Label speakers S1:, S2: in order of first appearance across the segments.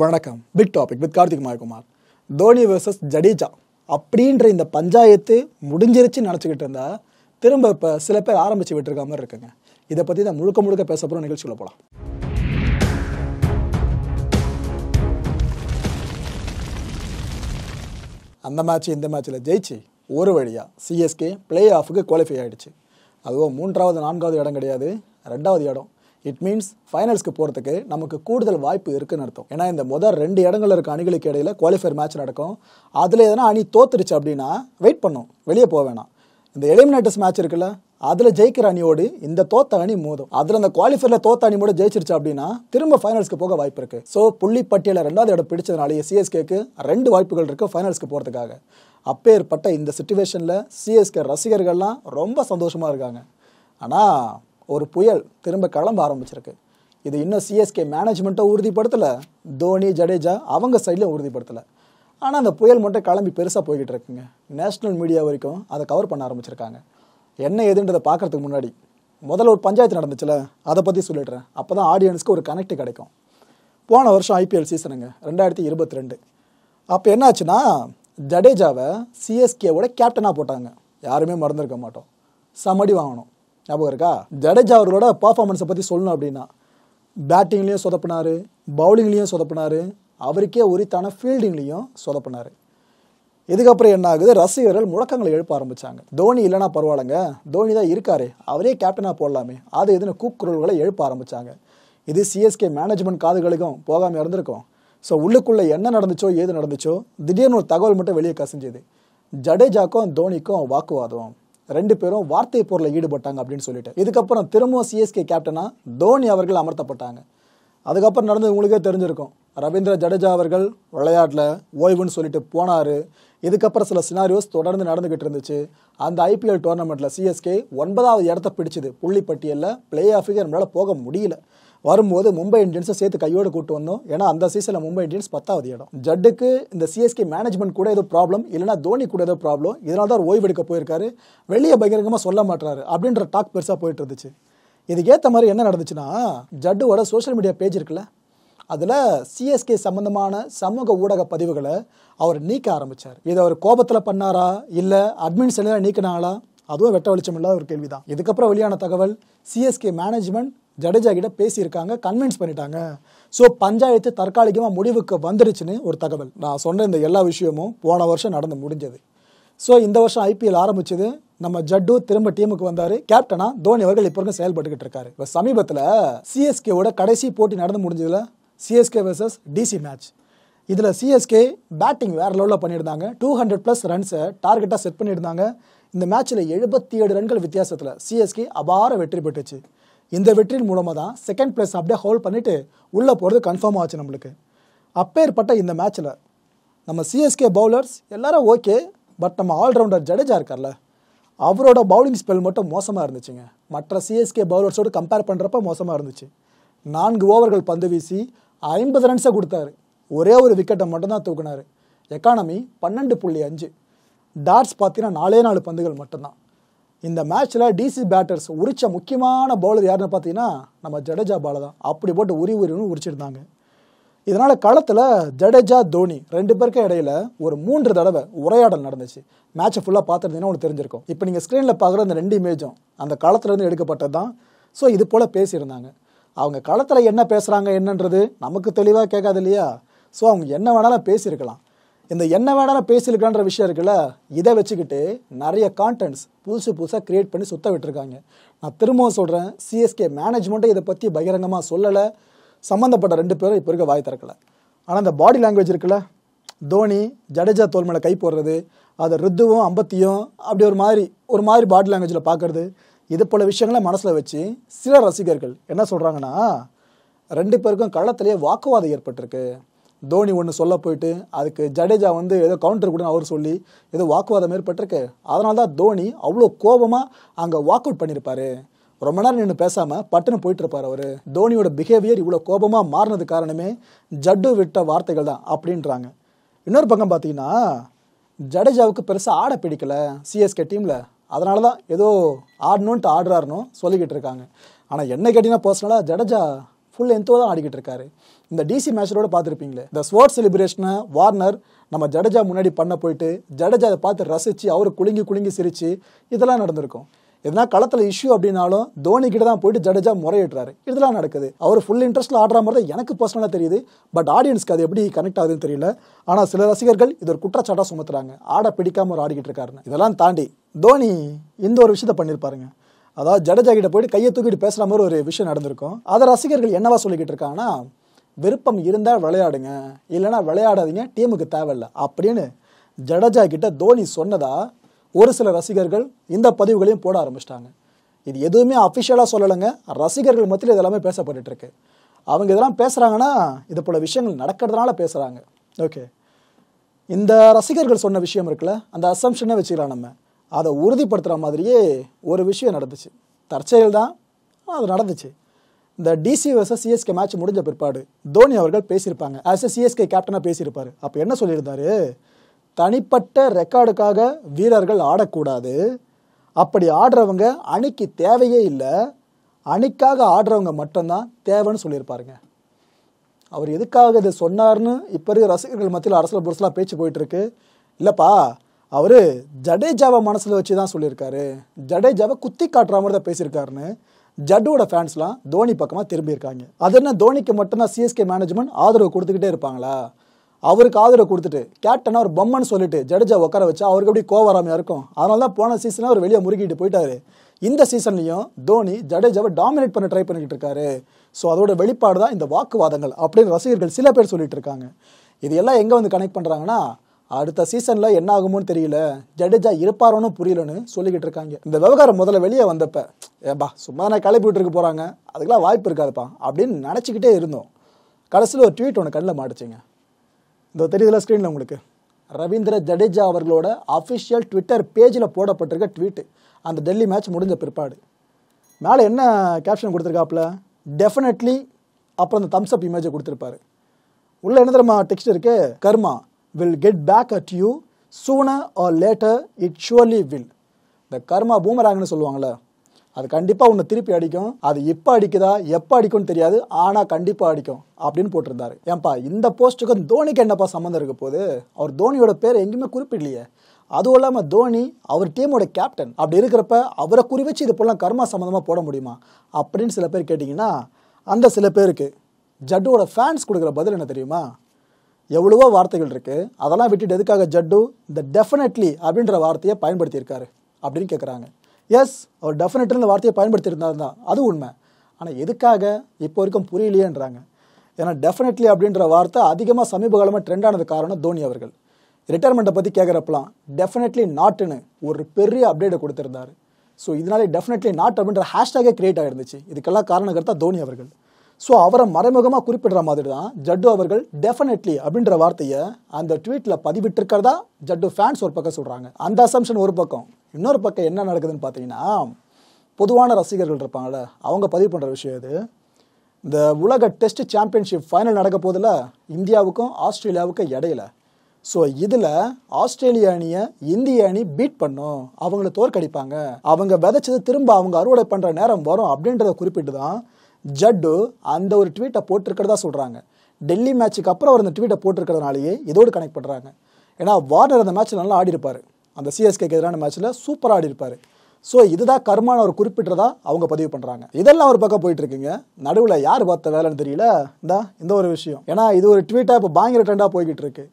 S1: வணக்கம் big topic with Karthik Kumar Dhoni versus Jadeja அப்படின்ற இந்த பஞ்சாயத்து முடிஞ்சிருச்சு நினச்சிக்கிட்டு இருந்தா திரும்ப இப்போ சில பேர் ஆரம்பித்து விட்டுருக்க மாதிரி இருக்குங்க இதை பற்றி தான் முழுக்க முழுக்க பேச போகிற நிகழ்ச்சியில் போகலாம் அந்த மேட்ச் இந்த மேட்ச்சில் ஜெயிச்சு ஒரு வழியாக சிஎஸ்கே பிளே ஆஃபுக்கு குவாலிஃபை ஆகிடுச்சு அதுவும் மூன்றாவது நான்காவது இடம் கிடையாது ரெண்டாவது இடம் இட் மீன்ஸ் ஃபைனல்ஸ்க்கு போகிறதுக்கு நமக்கு கூடுதல் வாய்ப்பு இருக்குன்னு அர்த்தம் ஏன்னா இந்த முதல் ரெண்டு இடங்கள் இருக்க அணிகளுக்கு இடையில் குவாலிஃபயர் மேட்ச் நடக்கும் அதில் எதனா அணி தோத்துருச்சு அப்படின்னா வெயிட் பண்ணும் வெளியே போக வேணாம் இந்த எலிமினேட்டர்ஸ் மேட்ச் இருக்குல்ல அதில் ஜெயிக்கிற அணியோடு இந்த தோத்த அணி மோதும் அதில் அந்த குவாலிஃபயரில் தோத்த அணி மூட ஜெயிச்சிருச்சு அப்படின்னா திரும்ப ஃபைனல்ஸ்க்கு போக வாய்ப்பு இருக்கு ஸோ புள்ளி பட்டியலில் ரெண்டாவது இடம் பிடிச்சதுனாலேயே சிஎஸ்கேக்கு ரெண்டு வாய்ப்புகள் இருக்கு ஃபைனல்ஸ்க்கு போகிறதுக்காக அப்பேற்பட்ட இந்த சுச்சுவேஷனில் சிஎஸ்கே ரசிகர்கள்லாம் ரொம்ப சந்தோஷமாக இருக்காங்க ஆனால் ஒரு புயல் திரும்ப கிளம்ப ஆரம்பிச்சிருக்கு இது இன்னும் சிஎஸ்கே மேனேஜ்மெண்ட்டை உறுதிப்படுத்தலை தோனி ஜடேஜா அவங்க சைடில் உறுதிப்படுத்தலை ஆனால் அந்த புயல் மட்டும் கிளம்பி பெருசாக போய்கிட்டு இருக்குங்க நேஷ்னல் மீடியா வரைக்கும் அதை கவர் பண்ண ஆரம்பிச்சிருக்காங்க என்ன ஏதுன்றதை பார்க்குறதுக்கு முன்னாடி முதல்ல ஒரு பஞ்சாயத்து நடந்துச்சுல அதை பற்றி சொல்லிடுறேன் அப்போ தான் ஆடியன்ஸ்க்கு ஒரு கனெக்ட் கிடைக்கும் போன வருஷம் ஐபிஎல் சீசனுங்க ரெண்டாயிரத்தி இருபத்தி ரெண்டு அப்போ என்னாச்சுன்னா ஜடேஜாவை சிஎஸ்கேவோட கேப்டனாக போட்டாங்க யாருமே மறந்துருக்க மாட்டோம் சமடி வாங்கணும் ஞாபகம் இருக்கா ஜடேஜா அவர்களோட பர்ஃபார்மன்ஸை பற்றி சொல்லணும் அப்படின்னா பேட்டிங்லேயும் சொதப்பினார் பவுலிங்லேயும் சொதப்பினார் அவருக்கே உரித்தான ஃபீல்டிங்லேயும் சொதப்பினார் இதுக்கப்புறம் என்ன ஆகுது ரசிகர்கள் முழக்கங்களை எழுப்ப ஆரம்பித்தாங்க தோனி இல்லைனா பரவாயில்லைங்க தோனி தான் இருக்காரு அவரே கேப்டனாக போடலாமே அது எதுன்னு கூக்குரல்களை எழுப்ப ஆரம்பித்தாங்க இது சிஎஸ்கே மேனேஜ்மெண்ட் காதுகளுக்கும் போகாமல் இருந்திருக்கும் ஸோ உள்ளுக்குள்ளே என்ன நடந்துச்சோ ஏது நடந்துச்சோ திடீர்னு ஒரு தகவல் மட்டும் வெளியே கசிஞ்சுது ஜடேஜாக்கும் தோனிக்கும் வாக்குவாதம் ரெண்டு பேரும் வார்த்தை போரில் ஈடுபட்டாங்க அப்படின்னு சொல்லிட்டு இதுக்கப்புறம் திரும்பவும் சிஎஸ்கே கேப்டனாக தோனி அவர்கள் அமர்த்தப்பட்டாங்க அதுக்கப்புறம் நடந்தது உங்களுக்கே தெரிஞ்சிருக்கும் ரவீந்திர ஜடேஜா அவர்கள் விளையாட்டில் ஓய்வுன்னு சொல்லிட்டு போனார் இதுக்கப்புறம் சில சினாரியோஸ் தொடர்ந்து நடந்துகிட்டு இருந்துச்சு அந்த ஐபிஎல் டோர்னமெண்ட்டில் சிஎஸ்கே ஒன்பதாவது இடத்த பிடிச்சது புள்ளிப்பட்டியலில் பிளே ஆஃபுக்கு நம்மளால் போக முடியல வரும்போது மும்பை இந்தியன்ஸை சேர்த்து கையோடு கூட்டு வந்தோம் ஏன்னா அந்த சீசனில் மும்பை இந்தியன்ஸ் பத்தாவது இடம் ஜட்டுக்கு இந்த சிஎஸ்கே மேனேஜ்மெண்ட் கூட ஏதோ ப்ராப்ளம் இல்லைனா தோனி கூட ஏதோ ப்ராப்ளம் இதனால தான் ஓய்வெடுக்க போயிருக்காரு வெளியே பகிரங்கமாக சொல்ல மாட்டாரு அப்படின்ற டாக் பெருசாக போயிட்டு இருந்துச்சு இதுக்கேற்ற மாதிரி என்ன நடந்துச்சுன்னா ஜட்டுவோட சோஷியல் மீடியா பேஜ் இருக்குல்ல அதில் சிஎஸ்கே சம்மந்தமான சமூக ஊடக பதிவுகளை அவர் நீக்க ஆரம்பித்தார் இதை அவர் கோபத்தில் பண்ணாரா இல்லை அட்மின் செல்லாம் நீக்கினாங்களா அதுவும் வெட்ட வெளிச்சம் இல்லாத ஒரு கேள்வி தான் இதுக்கப்புறம் வெளியான தகவல் சிஎஸ்கே மேனேஜ்மெண்ட் ஜடேஜா கிட்ட பேசியிருக்காங்க கன்வின்ஸ் பண்ணிட்டாங்க ஸோ பஞ்சாயத்து தற்காலிகமாக முடிவுக்கு வந்துருச்சுன்னு ஒரு தகவல் நான் சொன்ன இந்த எல்லா விஷயமும் போன வருஷம் நடந்து முடிஞ்சது ஸோ இந்த வருஷம் ஐபிஎல் ஆரம்பிச்சது நம்ம ஜட்டு திரும்ப டீமுக்கு வந்தார் கேப்டனா தோனி அவர்கள் இப்போ வரைக்கும் செயல்பட்டுக்கிட்டு இருக்காரு இப்போ சமீபத்தில் சிஎஸ்கேவோட கடைசி போட்டி நடந்து முடிஞ்சதில் சிஎஸ்கே வர்சஸ் டிசி மேட்ச் இதில் சிஎஸ்கே பேட்டிங் வேறு லெவலில் பண்ணியிருந்தாங்க டூ ஹண்ட்ரட் ப்ளஸ் ரன்ஸை டார்கெட்டாக செட் பண்ணியிருந்தாங்க இந்த மேட்ச்சில் எழுபத்தி ஏழு ரன்கள் வித்தியாசத்தில் சிஎஸ்கே அபார வெற்றி பெற்றுச்சு இந்த வெற்றியின் மூலமாக தான் செகண்ட் பிளேஸ் அப்படியே ஹோல்ட் பண்ணிவிட்டு உள்ளே போகிறது கன்ஃபார்ம் ஆச்சு நம்மளுக்கு அப்பேற்பட்ட இந்த மேட்ச்சில் நம்ம சிஎஸ்கே பவுலர்ஸ் எல்லாரும் ஓகே பட் நம்ம ஆல்ரவுண்டர் ஜடேஜா இருக்கார்ல அவரோட பவுலிங் ஸ்பெல் மட்டும் மோசமாக இருந்துச்சுங்க மற்ற சிஎஸ்கே பவுலர்ஸோடு கம்பேர் பண்ணுறப்ப மோசமாக இருந்துச்சு நான்கு ஓவர்கள் பந்து வீசி ஐம்பது ரன்ஸை கொடுத்தாரு ஒரே ஒரு விக்கெட்டை மட்டும்தான் தூக்குனார் எக்கானமி பன்னெண்டு புள்ளி அஞ்சு டார்ட்ஸ் பார்த்தீங்கன்னா நாலே நாலு பந்துகள் மட்டும்தான் இந்த மேட்ச்சில் டிசி பேட்டர்ஸ் உரிச்ச முக்கியமான பவுலர் யாருன்னு பார்த்தீங்கன்னா நம்ம ஜடேஜா பால தான் அப்படி போட்டு உரி உரிவுன்னு உரிச்சிருந்தாங்க இதனால் களத்தில் ஜடேஜா தோனி ரெண்டு பேருக்கும் இடையில ஒரு மூன்று தடவை உரையாடல் நடந்துச்சு மேட்ச்சை ஃபுல்லாக பார்த்துருந்தீங்கன்னா உங்களுக்கு தெரிஞ்சிருக்கும் இப்போ நீங்கள் ஸ்க்ரீனில் பார்க்குற அந்த ரெண்டு இமேஜும் அந்த களத்துலேருந்து எடுக்கப்பட்டது தான் ஸோ இது போல் பேசியிருந்தாங்க அவங்க களத்தில் என்ன பேசுகிறாங்க என்னன்றது நமக்கு தெளிவாக கேட்காது இல்லையா ஸோ அவங்க என்ன வேணாலும் பேசியிருக்கலாம் இந்த என்ன வேணாலும் பேசியிருக்கான்ற விஷயம் இருக்குல்ல இதை வச்சுக்கிட்டு நிறைய கான்டென்ட்ஸ் புதுசு புதுசாக க்ரியேட் பண்ணி சுத்த விட்டுருக்காங்க நான் திரும்பவும் சொல்கிறேன் சிஎஸ்கே மேனேஜ்மெண்ட்டை இதை பற்றி பகிரங்கமாக சொல்லலை சம்மந்தப்பட்ட ரெண்டு பேரும் இப்போ இருக்க வாய் திறக்கலை ஆனால் இந்த பாடி லாங்குவேஜ் இருக்குல்ல தோனி ஜடேஜா தோல் மேலே கை போடுறது அதை ருத்துவும் அம்பத்தியும் அப்படி ஒரு மாதிரி ஒரு மாதிரி பாடி லாங்குவேஜில் பார்க்குறது இது போல் விஷயங்களை மனசில் வச்சு சில ரசிகர்கள் என்ன சொல்கிறாங்கன்னா ரெண்டு பேருக்கும் களத்திலேயே வாக்குவாதம் ஏற்பட்டிருக்கு தோனி ஒன்று சொல்ல போயிட்டு அதுக்கு ஜடேஜா வந்து ஏதோ கவுண்டர் கொடுங்க அவர் சொல்லி ஏதோ வாக்குவாதம் ஏற்பட்டிருக்கு அதனால தான் தோனி அவ்வளோ கோபமாக அங்கே வாக் அவுட் பண்ணியிருப்பாரு ரொம்ப நேரம் நின்று பேசாமல் பட்டுன்னு போயிட்டு இருப்பார் அவர் தோனியோட பிஹேவியர் இவ்வளோ கோபமாக மாறினது காரணமே ஜட்டு விட்ட வார்த்தைகள் தான் அப்படின்றாங்க இன்னொரு பக்கம் பார்த்தீங்கன்னா ஜடேஜாவுக்கு பெருசாக ஆட பிடிக்கல சிஎஸ்கே டீமில் அதனால தான் ஏதோ ஆடணுன்ட்டு ஆடுறாருன்னு சொல்லிக்கிட்டு இருக்காங்க ஆனால் என்ன கேட்டிங்கன்னா பர்சனலாக ஜடேஜா ஃபுல் லென்த்தோ தான் ஆடிக்கிட்டு இருக்காரு இந்த டிசி மேட்சரோட பார்த்துருப்பீங்களே இந்த ஸ்போர்ட்ஸ் செலிப்ரேஷனை வார்னர் நம்ம ஜடேஜா முன்னாடி பண்ண போயிட்டு ஜடேஜா அதை பார்த்து ரசித்து அவர் குலுங்கி குலுங்கி சிரித்து இதெல்லாம் நடந்திருக்கும் எதனா களத்தில் இஷ்யூ அப்படின்னாலும் தோனி கிட்ட தான் போயிட்டு ஜடேஜா முறையிடுறாரு இதெல்லாம் நடக்குது அவர் ஃபுல் இன்ட்ரெஸ்ட்டில் ஆடுற மாதிரி தான் எனக்கு பர்சனலாக தெரியுது பட் ஆடியன்ஸ்க்கு அது எப்படி கனெக்ட் ஆகுதுன்னு தெரியல ஆனால் சில ரசிகர்கள் இது ஒரு குற்றச்சாட்டாக சுமத்துறாங்க ஆட பிடிக்காம ஒரு ஆடிக்கிட்டு இருக்காருன்னு இதெல்லாம் தாண்டி தோனி இந்த ஒரு விஷயத்த பண்ணியிருப்பாருங்க அதாவது ஜடேஜா கிட்ட போயிட்டு கையை தூக்கிட்டு பேசுற மாதிரி ஒரு விஷயம் நடந்திருக்கும் அதை ரசிகர்கள் என்னவா சொல்லிக்கிட்டு இருக்காங்கன்னா விருப்பம் இருந்தால் விளையாடுங்க இல்லைன்னா விளையாடாதீங்க டீமுக்கு தேவையில்லை அப்படின்னு ஜடேஜா கிட்ட தோனி சொன்னதா ஒரு சில ரசிகர்கள் இந்த பதிவுகளையும் போட ஆரம்பிச்சிட்டாங்க இது எதுவுமே அஃபிஷியலாக சொல்லலைங்க ரசிகர்கள் மத்தியில் இதெல்லாமே பேசப்பட்டு இருக்கு அவங்க இதெல்லாம் பேசுகிறாங்கன்னா இது போல விஷயங்கள் நடக்கிறதுனால பேசுகிறாங்க ஓகே இந்த ரசிகர்கள் சொன்ன விஷயம் இருக்குல்ல அந்த அசம்ஷனே வச்சுக்கலாம் நம்ம அதை உறுதிப்படுத்துகிற மாதிரியே ஒரு விஷயம் நடந்துச்சு தற்செயல் தான் அது நடந்துச்சு இந்த டிசி வர்சஸ் சிஎஸ்கே மேட்ச் முடிஞ்ச பிற்பாடு தோனி அவர்கள் பேசியிருப்பாங்க ஆஸ் எ சிஎஸ்கே கேப்டனாக பேசியிருப்பார் அப்போ என்ன சொல்லியிருந்தார் தனிப்பட்ட ரெக்கார்டுக்காக வீரர்கள் ஆடக்கூடாது அப்படி ஆடுறவங்க அணிக்கு தேவையே இல்லை அணிக்காக ஆடுறவங்க மட்டும்தான் தேவைன்னு சொல்லியிருப்பாருங்க அவர் எதுக்காக இதை சொன்னார்னு இப்போ இருக்கிற ரசிகர்கள் மத்தியில் அரசியல் புரசலாக பேச்சு போயிட்டுருக்கு இல்லைப்பா அவர் ஜடேஜாவை மனசில் வச்சு தான் சொல்லியிருக்காரு ஜடேஜாவை குத்தி காட்டுற மாதிரி தான் பேசியிருக்காருன்னு ஜட்டோட ஃபேன்ஸ்லாம் தோனி பக்கமாக திரும்பியிருக்காங்க அது என்ன தோனிக்கு மட்டும்தான் சிஎஸ்கே மேனேஜ்மெண்ட் ஆதரவு கொடுத்துக்கிட்டே இருப்பாங்களா அவருக்கு ஆதரவு கொடுத்துட்டு கேப்டனை ஒரு பொம்மன்னு சொல்லிட்டு ஜடேஜா உட்கார வச்சா அவருக்கு எப்படி கோவராமையாக இருக்கும் அதனால தான் போன சீசனில் அவர் வெளியே முறுக்கிட்டு போயிட்டாரு இந்த சீசன்லையும் தோனி ஜடேஜாவை டாமினேட் பண்ண ட்ரை பண்ணிக்கிட்டு இருக்காரு ஸோ அதோட வெளிப்பாடு தான் இந்த வாக்குவாதங்கள் அப்படின்னு ரசிகர்கள் சில பேர் சொல்லிட்டு இருக்காங்க இது எல்லாம் எங்கே வந்து கனெக்ட் பண்ணுறாங்கன்னா அடுத்த சீசனில் என்ன ஆகுமோன்னு தெரியல ஜடேஜா இருப்பாரோன்னு புரியலன்னு சொல்லிக்கிட்டு இருக்காங்க இந்த விவகாரம் முதல்ல வெளியே வந்தப்ப ஏப்பா சும்மா நான் கிளப்பி விட்டுருக்கு போகிறாங்க அதுக்கெல்லாம் வாய்ப்பு இருக்காதுப்பா அப்படின்னு நினச்சிக்கிட்டே இருந்தோம் கடைசியில் ஒரு ட்வீட் ஒன்று கண்ணில் மாட்டுச்சிங்க இந்த தெரியுதுல ஸ்க்ரீனில் உங்களுக்கு ரவீந்திர ஜடேஜா அவர்களோட அஃபிஷியல் ட்விட்டர் பேஜில் போடப்பட்டிருக்க ட்வீட்டு அந்த டெல்லி மேட்ச் முடிஞ்ச பிற்பாடு மேலே என்ன கேப்ஷன் கொடுத்துருக்காப்புல டெஃபினெட்லி அப்புறம் அந்த தம்ஸ்அப் இமேஜை கொடுத்துருப்பாரு உள்ளே என்ன தெரியுமா டெக்ஸ்ட் இருக்குது கர்மா will get back at you sooner or later it surely will இந்த கர்மா பூமராங்கன்னு சொல்லுவாங்கள அது கண்டிப்பாக உன்னை திருப்பி அடிக்கும் அது எப்போ அடிக்குதா எப்போ அடிக்கும்னு தெரியாது ஆனால் கண்டிப்பாக அடிக்கும் அப்படின்னு போட்டிருந்தாரு ஏன்பா இந்த போஸ்ட்டுக்கும் தோனிக்கு என்னப்பா சம்மந்தம் இருக்க போது அவர் தோனியோட பேர் எங்கேயுமே குறிப்பிடலையே அதுவும் இல்லாமல் தோனி அவர் டீமோட கேப்டன் அப்படி இருக்கிறப்ப அவரை குறி வச்சு இது போலாம் கர்மா சம்மந்தமாக போட முடியுமா அப்படின்னு சில பேர் கேட்டிங்கன்னா அந்த சில பேருக்கு ஜட்டோட ஃபேன்ஸ் கொடுக்குற பதில் என்ன தெரியுமா எவ்வளவோ வார்த்தைகள் இருக்குது அதெல்லாம் விட்டுட்டு எதுக்காக ஜட்டு இந்த டெஃபினெட்லி அப்படின்ற வார்த்தையை பயன்படுத்தியிருக்காரு அப்படின்னு கேட்குறாங்க எஸ் அவர் டெஃபினெட்னு வார்த்தையை பயன்படுத்தியிருந்தாரு தான் அது உண்மை ஆனால் எதுக்காக இப்போ வரைக்கும் புரியலையேன்றாங்க ஏன்னா டெஃபினெட்லி அப்படின்ற வார்த்தை அதிகமாக சமீப காலமாக ட்ரெண்டானது காரணம் தோனி அவர்கள் ரிட்டைர்மெண்ட்டை பற்றி கேட்குறப்பலாம் டெஃபினெட்லி நாட்டுன்னு ஒரு பெரிய அப்டேட்டை கொடுத்துருந்தாரு ஸோ இதனாலே டெஃபினெட்லி நாட் அப்படின்ற ஹேஷ்டாகே கிரியேட் ஆகிருந்துச்சு இதுக்கெல்லாம் காரணம் கருத்தா தோனி அவர்கள் ஸோ அவரை மறைமுகமாக குறிப்பிடுற மாதிரி தான் ஜட்டு அவர்கள் டெஃபினெட்லி அப்படின்ற வார்த்தையை அந்த ட்வீட்டில் பதிவிட்டிருக்கிறதா ஜட்டு ஃபேன்ஸ் ஒரு பக்கம் சொல்கிறாங்க அந்த அசம்ஷன் ஒரு பக்கம் இன்னொரு பக்கம் என்ன நடக்குதுன்னு பார்த்தீங்கன்னா பொதுவான ரசிகர்கள் இருப்பாங்கள்ல அவங்க பதிவு பண்ணுற விஷயம் இது இந்த உலக டெஸ்ட் சாம்பியன்ஷிப் ஃபைனல் நடக்க போதில் இந்தியாவுக்கும் ஆஸ்திரேலியாவுக்கும் இடையில ஸோ இதில் ஆஸ்திரேலிய அணியை இந்திய அணி பீட் பண்ணும் அவங்கள தோற்கடிப்பாங்க அவங்க விதைச்சது திரும்ப அவங்க அறுவடை பண்ணுற நேரம் வரும் அப்படின்றத குறிப்பிட்டு தான் ஜட்டு அந்த ஒரு ட்வீட்டை போட்டிருக்கிறதா சொல்கிறாங்க டெல்லி மேட்சுக்கு அப்புறம் அவர் அந்த ட்வீட்டை போட்டிருக்கிறதுனாலேயே இதோடு கனெக்ட் பண்ணுறாங்க ஏன்னா வார்னர் அந்த மேட்ச்சில் நல்லா ஆடி இருப்பார் அந்த சிஎஸ்கேக்கு எதிரான மேட்ச்சில் சூப்பராக ஆடி இருப்பார் ஸோ இதுதான் கர்மான அவர் குறிப்பிட்டதா அவங்க பதிவு பண்ணுறாங்க இதெல்லாம் ஒரு பக்கம் போயிட்டுருக்குங்க நடுவில் யார் பார்த்த வேலைன்னு தெரியல இந்த இந்த ஒரு விஷயம் ஏன்னா இது ஒரு ட்வீட்டாக இப்போ பயங்கர ட்ரெண்டாக போய்கிட்டு இருக்கு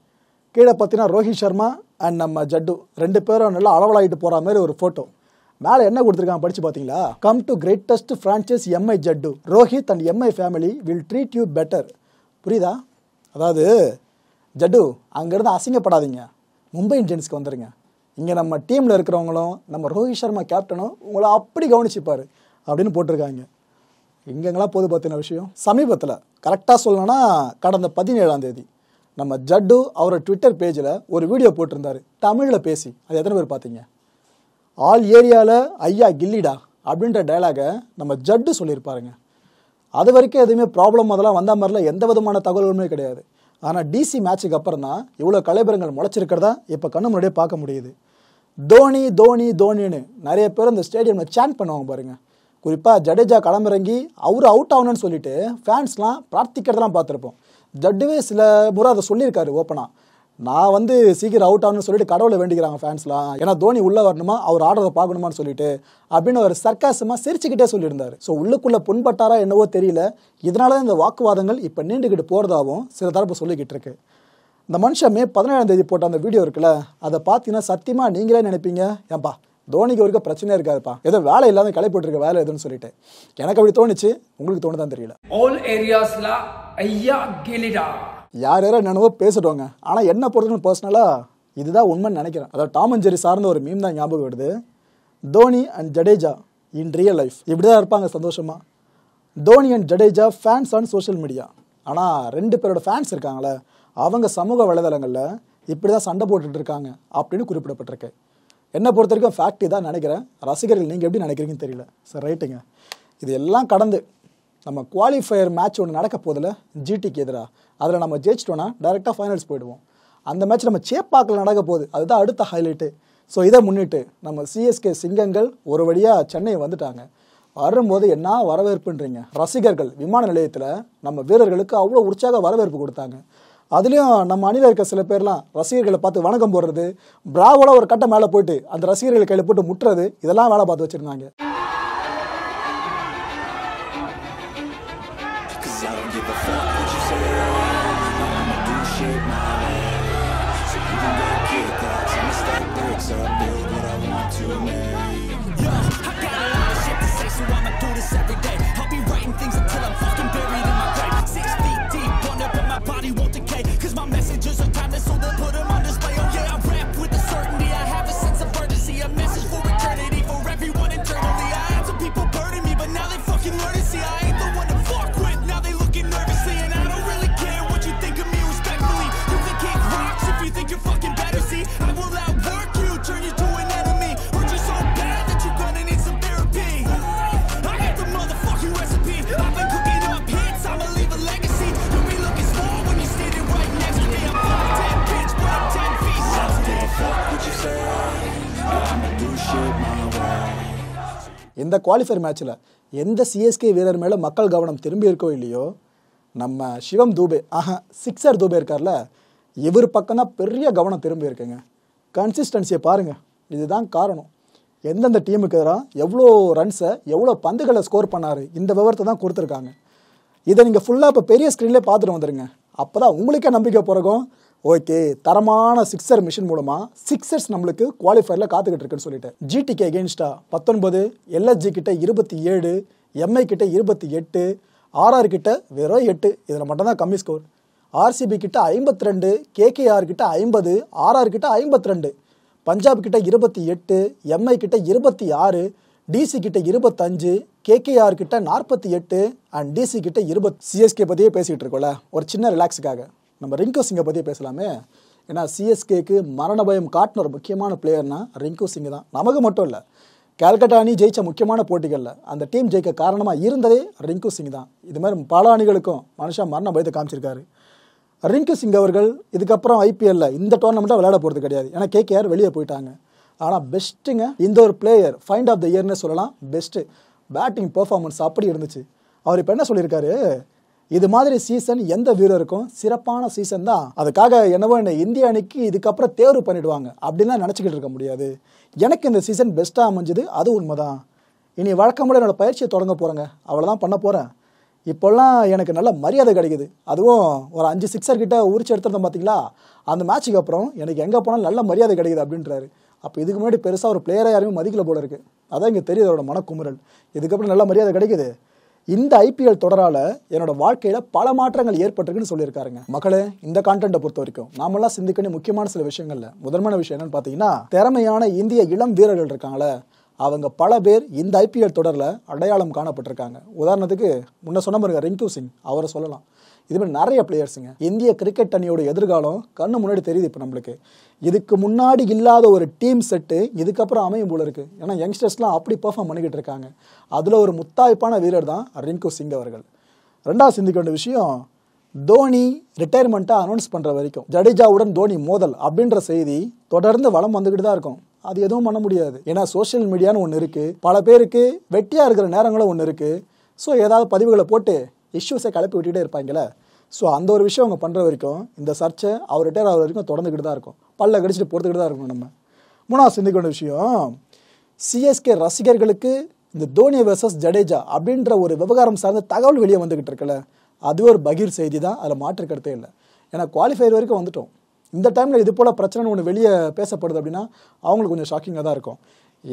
S1: கீழே பார்த்தீங்கன்னா ரோஹித் சர்மா அண்ட் நம்ம ஜட்டு ரெண்டு பேரும் நல்லா அளவலாகிட்டு போகிற மாதிரி ஒரு ஃபோட்டோ மேலே என்ன கொடுத்துருக்காங்க படிச்சு பார்த்தீங்களா come to greatest franchise MI Jaddu Rohit and MI family will treat you better புரியுதா அதாவது ஜட்டு அங்கேருந்து அசிங்கப்படாதீங்க மும்பை இந்தியன்ஸ்க்கு வந்துடுங்க இங்கே நம்ம டீமில் இருக்கிறவங்களும் நம்ம ரோஹித் சர்மா கேப்டனும் உங்களை அப்படி கவனிச்சுப்பார் அப்படின்னு போட்டிருக்காங்க எங்கெங்கெல்லாம் போது பார்த்தின விஷயம் சமீபத்தில் கரெக்டாக சொல்லணும்னா கடந்த பதினேழாம் தேதி நம்ம ஜட்டு அவரோட ட்விட்டர் பேஜில் ஒரு வீடியோ போட்டிருந்தார் தமிழில் பேசி அது எத்தனை பேர் பார்த்தீங்க ஆல் ஏரியாவில் ஐயா கில்லிடா அப்படின்ற டைலாகை நம்ம ஜட்டு சொல்லியிருப்பாருங்க அது வரைக்கும் எதுவுமே ப்ராப்ளம் அதெல்லாம் வந்த மாதிரிலாம் எந்த விதமான தகவல்களுமே கிடையாது ஆனால் டிசி மேட்சுக்கு அப்புறம் தான் இவ்வளோ கலைபரங்கள் முளைச்சிருக்கிறதா இப்போ கண்ணு முன்னாடியே பார்க்க முடியுது தோனி தோனி தோனின்னு நிறைய பேர் இந்த ஸ்டேடியமில் சேன் பண்ணுவாங்க பாருங்கள் குறிப்பாக ஜடேஜா களமிறங்கி அவர் அவுட் ஆகணும்னு சொல்லிட்டு ஃபேன்ஸ்லாம் பிரார்த்திக்கிறதெல்லாம் பார்த்துருப்போம் ஜட்டுவே சில முறை அதை சொல்லியிருக்காரு ஓப்பனாக நான் வந்து சீக்கிரம் அவுட் ஆகணும்னு சொல்லிட்டு கடவுளை வேண்டிக்கிறாங்க ஃபேன்ஸ்லாம் ஏன்னா தோனி உள்ளே வரணுமா அவர் ஆடுறதை பார்க்கணுமான்னு சொல்லிட்டு அப்படின்னு அவர் சர்க்காசமாக சிரிச்சுக்கிட்டே சொல்லியிருந்தார் ஸோ உள்ளுக்குள்ளே புண்பட்டாரா என்னவோ தெரியல இதனால தான் இந்த வாக்குவாதங்கள் இப்போ நீண்டுக்கிட்டு போகிறதாவும் சில தரப்பு சொல்லிக்கிட்டு இருக்கு இந்த மனுஷன் மே பதினேழாம் தேதி போட்ட அந்த வீடியோ இருக்குல்ல அதை பார்த்தீங்கன்னா சத்தியமாக நீங்களே நினைப்பீங்க ஏன்பா தோனிக்கு ஒருக்க பிரச்சனையே இருக்காதுப்பா ஏதோ வேலை இல்லாத கலைப்பட்டு வேலை எதுன்னு சொல்லிட்டு எனக்கு அப்படி தோணுச்சு உங்களுக்கு தோணுதான் தெரியல ஆல் ஏரியாஸ்ல ஐயா கிலிடா யார் யாரும் என்னென்னவோ பேசிட்டோங்க ஆனால் என்ன பொறுத்தவரை பர்சனலாக இதுதான் உண்மைன்னு நினைக்கிறேன் அதாவது டாம் அண்ட் ஜெரி சார்ந்த ஒரு மீம் தான் ஞாபகம் வருது Dhoni and Jadeja in real life இப்படி தான் இருப்பாங்க சந்தோஷமாக Dhoni and Jadeja fans on social media ஆனால் ரெண்டு பேரோட ஃபேன்ஸ் இருக்காங்களே அவங்க சமூக வலைதளங்களில் இப்படி தான் சண்டை போட்டுட்டு இருக்காங்க அப்படின்னு குறிப்பிடப்பட்டிருக்கு என்னை பொறுத்த வரைக்கும் ஃபேக்ட் தான் நினைக்கிறேன் ரசிகர்கள் நீங்கள் எப்படி நினைக்கிறீங்கன்னு தெரியல சார் ரைட்டுங்க இது எல்லாம் கடந்து நம்ம குவாலிஃபயர் மேட்ச் ஒன்று நடக்க போதில் ஜிடிக்கு எதிராக அதில் நம்ம ஜெயிச்சிட்டோன்னா டேரெக்டாக ஃபைனல்ஸ் போயிடுவோம் அந்த மேட்ச் நம்ம சேப்பாக்கில் நடக்க போகுது அதுதான் அடுத்த ஹைலைட்டு ஸோ இதை முன்னிட்டு நம்ம சிஎஸ்கே சிங்கங்கள் ஒரு வழியாக சென்னை வந்துட்டாங்க வரும்போது என்ன வரவேற்புன்றீங்க ரசிகர்கள் விமான நிலையத்தில் நம்ம வீரர்களுக்கு அவ்வளோ உற்சாக வரவேற்பு கொடுத்தாங்க அதுலேயும் நம்ம அணியில் இருக்க சில பேர்லாம் ரசிகர்களை பார்த்து வணக்கம் போடுறது பிராவோட ஒரு கட்டம் மேலே போயிட்டு அந்த ரசிகர்கள் கையில் போட்டு முட்டுறது இதெல்லாம் வேலை பார்த்து வச்சுருந்தாங்க இந்த குவாலிஃபயர் மேட்ச்சில் எந்த சிஎஸ்கே வீரர் மேலே மக்கள் கவனம் திரும்பி இருக்கோ இல்லையோ நம்ம சிவம் தூபே ஆஹா சிக்ஸர் தூபே இருக்கார்ல இவர் பக்கம் தான் பெரிய கவனம் திரும்பி இருக்குங்க கன்சிஸ்டன்சியை பாருங்கள் இதுதான் காரணம் எந்தெந்த டீமுக்கு எதிராக எவ்வளோ ரன்ஸை எவ்வளோ பந்துகளை ஸ்கோர் பண்ணார் இந்த விவரத்தை தான் கொடுத்துருக்காங்க இதை நீங்கள் ஃபுல்லாக இப்போ பெரிய ஸ்க்ரீன்லேயே பார்த்துட்டு வந்துடுங்க அப்போ தான் உங்களுக்கே நம்பிக்கை பிறகும் ஓகே தரமான சிக்ஸர் மிஷின் மூலமாக சிக்ஸர்ஸ் நம்மளுக்கு குவாலிஃபயரில் காத்துக்கிட்டு இருக்குன்னு சொல்லிட்டு ஜிடிக்கு எகெயின்ஸ்டா பத்தொன்பது எல்எஸ்ஜி கிட்ட இருபத்தி ஏழு எம்ஐ கிட்ட இருபத்தி எட்டு ஆர்ஆர் கிட்ட வெறும் எட்டு இதில் மட்டும்தான் கம்மி ஸ்கோர் ஆர்சிபி கிட்ட ஐம்பத்தி ரெண்டு கேகேஆர் கிட்ட ஐம்பது ஆர்ஆர் கிட்ட ஐம்பத்தி ரெண்டு பஞ்சாப் கிட்ட இருபத்தி எட்டு எம்ஐ கிட்ட இருபத்தி ஆறு டிசி கிட்ட இருபத்தஞ்சு கேகேஆர் கிட்ட நாற்பத்தி எட்டு அண்ட் டிசி கிட்ட இருபத் சிஎஸ்கே பற்றியே பேசிகிட்டு இருக்கோல்ல ஒரு சின்ன ரிலாக்ஸுக்காக நம்ம ரிங்கு சிங்கை பற்றி பேசலாமே ஏன்னா சிஎஸ்கேக்கு மரண பயம் காட்டின ஒரு முக்கியமான பிளேயர்னா ரிங்கு சிங் தான் நமக்கு மட்டும் இல்லை கல்கட்டா அணி ஜெயித்த முக்கியமான போட்டிகளில் அந்த டீம் ஜெயிக்க காரணமாக இருந்ததே ரிங்கு சிங் தான் இது மாதிரி பல அணிகளுக்கும் மனுஷன் மரண பயத்தை காமிச்சிருக்காரு ரிங்கு சிங் அவர்கள் இதுக்கப்புறம் ஐபிஎல்ல இந்த டோர்னமெண்ட்டாக விளையாட போகிறது கிடையாது ஏன்னா கேகேஆர் வெளியே போயிட்டாங்க ஆனால் பெஸ்ட்டுங்க இந்த ஒரு பிளேயர் ஃபைண்ட் ஆஃப் த இயர்னே சொல்லலாம் பெஸ்ட்டு பேட்டிங் பெர்ஃபார்மன்ஸ் அப்படி இருந்துச்சு அவர் இப்போ என்ன சொல்லியிருக்காரு இது மாதிரி சீசன் எந்த வீரருக்கும் சிறப்பான சீசன் தான் அதுக்காக என்னவோ என்ன இந்திய அணிக்கு இதுக்கப்புறம் தேர்வு பண்ணிடுவாங்க அப்படின்லாம் நினச்சிக்கிட்டு இருக்க முடியாது எனக்கு இந்த சீசன் பெஸ்ட்டாக அமைஞ்சது அது உண்மைதான் இனி வழக்கமுறை என்னோடய பயிற்சியை தொடங்க போகிறேங்க அவ்வளோதான் பண்ண போகிறேன் இப்போல்லாம் எனக்கு நல்ல மரியாதை கிடைக்குது அதுவும் ஒரு அஞ்சு சிக்ஸர் கிட்ட உரிச்சு எடுத்துருந்தோம் பார்த்தீங்களா அந்த மேட்சுக்கு அப்புறம் எனக்கு எங்கே போனாலும் நல்ல மரியாதை கிடைக்குது அப்படின்றாரு அப்போ இதுக்கு முன்னாடி பெருசாக ஒரு பிளேயராக யாரையும் மதிக்கல போல இருக்குது அதான் இங்கே தெரியுது அவரோட மனக்குமுறல் இதுக்கப்புறம் நல்ல மரியாதை கிடைக்குது இந்த ஐபிஎல் தொடரால என்னோட வாழ்க்கையில பல மாற்றங்கள் ஏற்பட்டிருக்குன்னு சொல்லியிருக்காருங்க மக்களே இந்த கான்டென்ட்டை பொறுத்த வரைக்கும் நாமெல்லாம் சிந்திக்கணும் முக்கியமான சில விஷயங்கள்ல முதன்மையான விஷயம் என்னன்னு பாத்தீங்கன்னா திறமையான இந்திய இளம் வீரர்கள் இருக்காங்களே அவங்க பல பேர் இந்த ஐபிஎல் தொடரில் அடையாளம் காணப்பட்டிருக்காங்க உதாரணத்துக்கு முன்ன சொன்ன பாருங்க ரிங்கு சிங் அவரை சொல்லலாம் இதுமாதிரி நிறைய பிளேயர்ஸுங்க இந்திய கிரிக்கெட் அணியோட எதிர்காலம் கண்ணு முன்னாடி தெரியுது இப்போ நம்மளுக்கு இதுக்கு முன்னாடி இல்லாத ஒரு டீம் செட்டு இதுக்கப்புறம் அமையும் போல இருக்குது ஏன்னா யங்ஸ்டர்ஸ்லாம் அப்படி பெர்ஃபார்ம் பண்ணிக்கிட்டு இருக்காங்க அதில் ஒரு முத்தாய்ப்பான வீரர் தான் ரிங்கு சிங் அவர்கள் ரெண்டாவது சிந்திக்க வேண்டிய விஷயம் தோனி ரிட்டையர்மெண்ட்டை அனௌன்ஸ் பண்ணுற வரைக்கும் ஜடேஜாவுடன் தோனி மோதல் அப்படின்ற செய்தி தொடர்ந்து வளம் வந்துக்கிட்டு தான் இருக்கும் அது எதுவும் பண்ண முடியாது ஏன்னா சோஷியல் மீடியான்னு ஒன்று இருக்குது பல பேருக்கு வெட்டியாக இருக்கிற நேரங்களும் ஒன்று இருக்குது ஸோ ஏதாவது பதிவுகளை போட்டு இஷ்யூஸை கிளப்பி விட்டுகிட்டே இருப்பாங்களே ஸோ அந்த ஒரு விஷயம் அவங்க பண்ணுற வரைக்கும் இந்த சர்ச்சை அவர் ரிட்டையர் ஆகிற வரைக்கும் தொடர்ந்துக்கிட்டு தான் இருக்கும் பல்ல கடிச்சிட்டு போட்டுக்கிட்டு தான் இருக்கும் நம்ம மூணாவது சிந்திக்க வேண்டிய விஷயம் சிஎஸ்கே ரசிகர்களுக்கு இந்த தோனி வெர்சஸ் ஜடேஜா அப்படின்ற ஒரு விவகாரம் சார்ந்த தகவல் வெளியே வந்துக்கிட்டு இருக்குல்ல அது ஒரு பகீர் செய்தி தான் அதில் மாற்று இல்லை ஏன்னா குவாலிஃபயர் வரைக்கும் வந்துட்டோம் இந்த டைமில் இது போல் பிரச்சனை ஒன்று வெளியே பேசப்படுது அப்படின்னா அவங்களுக்கு கொஞ்சம் ஷாக்கிங்காக தான் இருக்கும்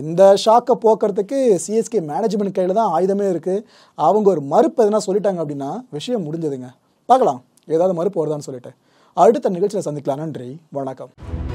S1: இந்த ஷாக்கை போக்குறதுக்கு சிஎஸ்கே மேனேஜ்மெண்ட் கையில் தான் ஆயுதமே இருக்குது அவங்க ஒரு மறுப்பு எதனா சொல்லிட்டாங்க அப்படின்னா விஷயம் முடிஞ்சதுங்க பார்க்கலாம் ஏதாவது மறுப்பு வருதான்னு சொல்லிட்டு அடுத்த நிகழ்ச்சியில் சந்திக்கலாம் நன்றி வணக்கம்